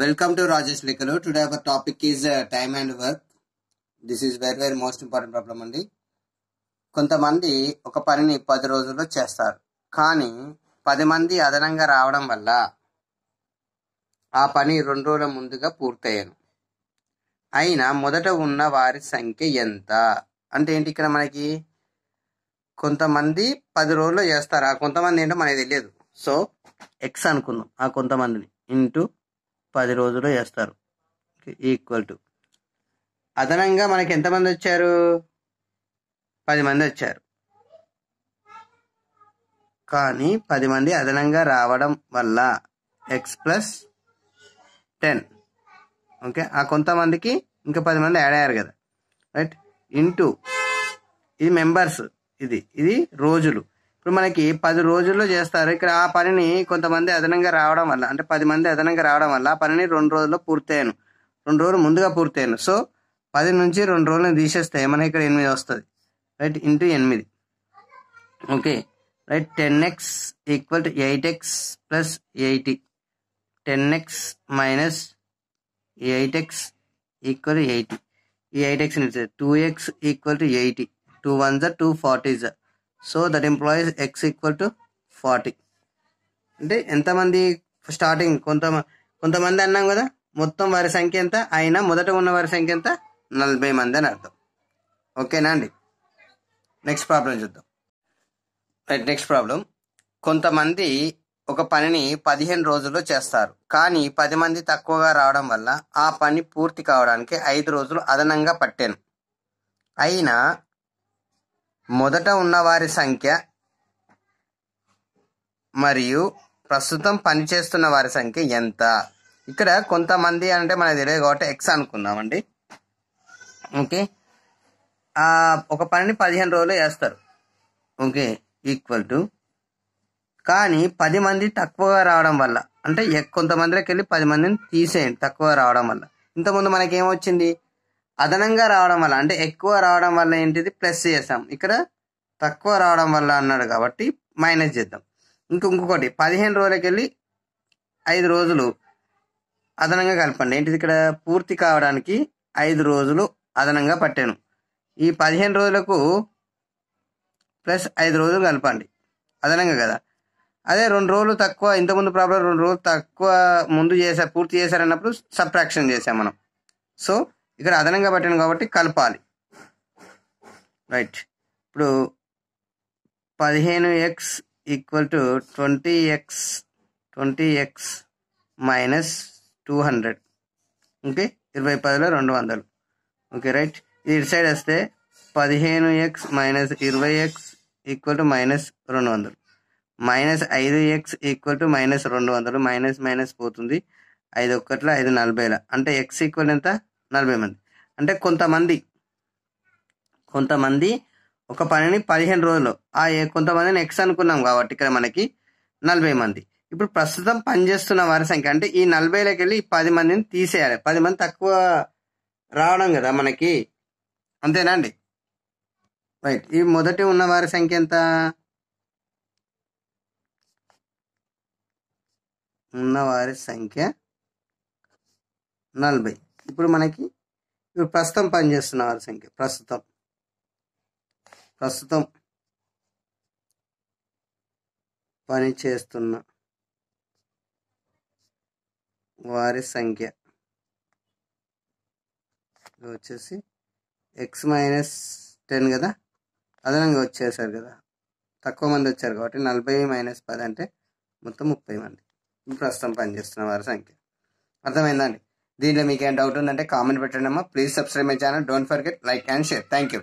welcome to Rajesh లెక్కలు today our topic is time and work this is very very most important problem అండి కొంతమంది ఒక పనిని పది రోజుల్లో చేస్తారు కానీ పది మంది అదనంగా రావడం వల్ల ఆ పని రెండు రోజుల ముందుగా పూర్తయ్యను అయినా మొదట ఉన్న వారి సంఖ్య ఎంత అంటే ఏంటి ఇక్కడ మనకి కొంతమంది పది రోజుల్లో చేస్తారు ఆ కొంతమంది ఏంటో మనకి తెలియదు సో ఎక్స్ అనుకుందాం ఆ కొంతమందిని ఇంటూ పది రోజులు వేస్తారు ఈక్వల్ టు అదనంగా మనకి ఎంతమంది వచ్చారు పది మంది వచ్చారు కానీ పది మంది అదనంగా రావడం వల్ల ఎక్స్ ప్లస్ టెన్ ఓకే ఆ కొంతమందికి ఇంకా పది మంది యాడ్ అయ్యారు కదా రైట్ ఇంటూ ఇది మెంబర్స్ ఇది ఇది రోజులు ఇప్పుడు మనకి పది రోజుల్లో చేస్తారు ఇక్కడ ఆ పనిని కొంతమంది అదనంగా రావడం వల్ల అంటే పది మంది అదనంగా రావడం వల్ల ఆ పనిని రెండు రోజుల్లో పూర్తయ్యాను రెండు రోజులు ముందుగా పూర్తయ్యాను సో పది నుంచి రెండు రోజులను తీసేస్తే మనకి ఇక్కడ ఎనిమిది వస్తుంది రైట్ ఇంటూ ఎనిమిది okay right ten x equal to eight x plus eighty ten x minus eight x equal eighty ఈ eight x two x equal to eighty two one జా టూ ఫార్టీ జా so that employees x equal to forty అంటే ఎంతమంది starting కొంత కొంతమంది అన్నాం కదా మొత్తం వారి సంఖ్య ఎంత అయినా మొదట ఉన్న వారి సంఖ్య ఎంత నలభై మంది అని అర్థం ఓకేనా అండి నెక్స్ట్ ప్రాబ్లం చూద్దాం రైట్ నెక్స్ట్ ప్రాబ్లం కొంతమంది ఒక పనిని పదిహేను రోజుల్లో చేస్తారు కానీ పది మంది తక్కువగా రావడం వల్ల ఆ పని పూర్తి కావడానికి ఐదు రోజులు అదనంగా పట్టాను అయినా మొదట ఉన్నవారి సంఖ్య మరియు ప్రస్తుతం పనిచేస్తున్న వారి సంఖ్య ఎంత ఇక్కడ కొంతమంది అంటే మనకు తెలియదు కాబట్టి ఎక్స్ అనుకుందామండి ఓకే ఒక పనిని పదిహేను రోజులు వేస్తారు ఓకే ఈక్వల్ టు కానీ పది మంది తక్కువగా రావడం వల్ల అంటే కొంతమందికి వెళ్ళి పది మందిని తీసేయండి తక్కువ రావడం వల్ల ఇంతకుముందు మనకేమొచ్చింది అదనంగా రావడం వల్ల అంటే ఎక్కువ రావడం వల్ల ఏంటిది ప్లస్ చేసాం ఇక్కడ తక్కువ రావడం వల్ల అన్నాడు కాబట్టి మైనస్ చేద్దాం ఇంకొకటి పదిహేను రోజులకి వెళ్ళి ఐదు రోజులు అదనంగా కలపండి ఏంటిది ఇక్కడ పూర్తి కావడానికి ఐదు రోజులు అదనంగా పట్టాను ఈ పదిహేను రోజులకు ప్లస్ ఐదు రోజులు కలపండి అదనంగా కదా అదే రెండు రోజులు తక్కువ ఇంతకుముందు ప్రాబ్లం రెండు రోజులు తక్కువ ముందు చేసా పూర్తి చేశారన్నప్పుడు సబ్ట్రాక్షన్ చేసాం మనం సో ఇక్కడ అదనంగా పెట్టాను కాబట్టి కలపాలి రైట్ ఇప్పుడు పదిహేను x equal to twenty x twenty x minus two hundred okay ఇరవై పదిలో రెండు వందలు ఓకే రైట్ ఇటు సైడ్ వస్తే పదిహేను ఎక్స్ మైనస్ ఇరవై ఎక్స్ ఈక్వల్ టు మైనస్ రెండు వందలు మైనస్ ఐదు ఎక్స్ ఈక్వల్ టు మైనస్ రెండు వందలు మైనస్ మైనస్ పోతుంది ఐదు ఒక్కట్లో ఐదు నలభైలా అంటే ఎక్స్ ఈక్వల్ ఎంత నలభై మంది అంటే కొంతమంది కొంతమంది ఒక పనిని పదిహేను రోజులు ఆ కొంతమందిని ఎక్స్ అనుకున్నాం కాబట్టి ఇక్కడ మనకి నలభై మంది ఇప్పుడు ప్రస్తుతం పనిచేస్తున్న వారి సంఖ్య అంటే ఈ నలభైలోకి వెళ్ళి పది మందిని తీసేయాలి పది మంది తక్కువ రావడం కదా మనకి అంతేనా అండి రైట్ ఈ మొదటి ఉన్న వారి సంఖ్య ఎంత ఉన్నవారి సంఖ్య నలభై ఇప్పుడు మనకి ఇప్పుడు ప్రస్తుతం పనిచేస్తున్న వారి సంఖ్య ప్రస్తుతం ప్రస్తుతం పని చేస్తున్న వారి సంఖ్య వచ్చేసి ఎక్స్ మైనస్ టెన్ కదా అదనంగా వచ్చేసారు కదా తక్కువ మంది వచ్చారు కాబట్టి నలభై మైనస్ పది అంటే మొత్తం ముప్పై మంది ప్రస్తుతం పనిచేస్తున్న వారి సంఖ్య అర్థమైందండి దీంట్లో మీకు ఏం డౌట్ ఉందంటే కామెంట్ పెట్టండి అమ్మా please subscribe my channel don't forget like and share thank you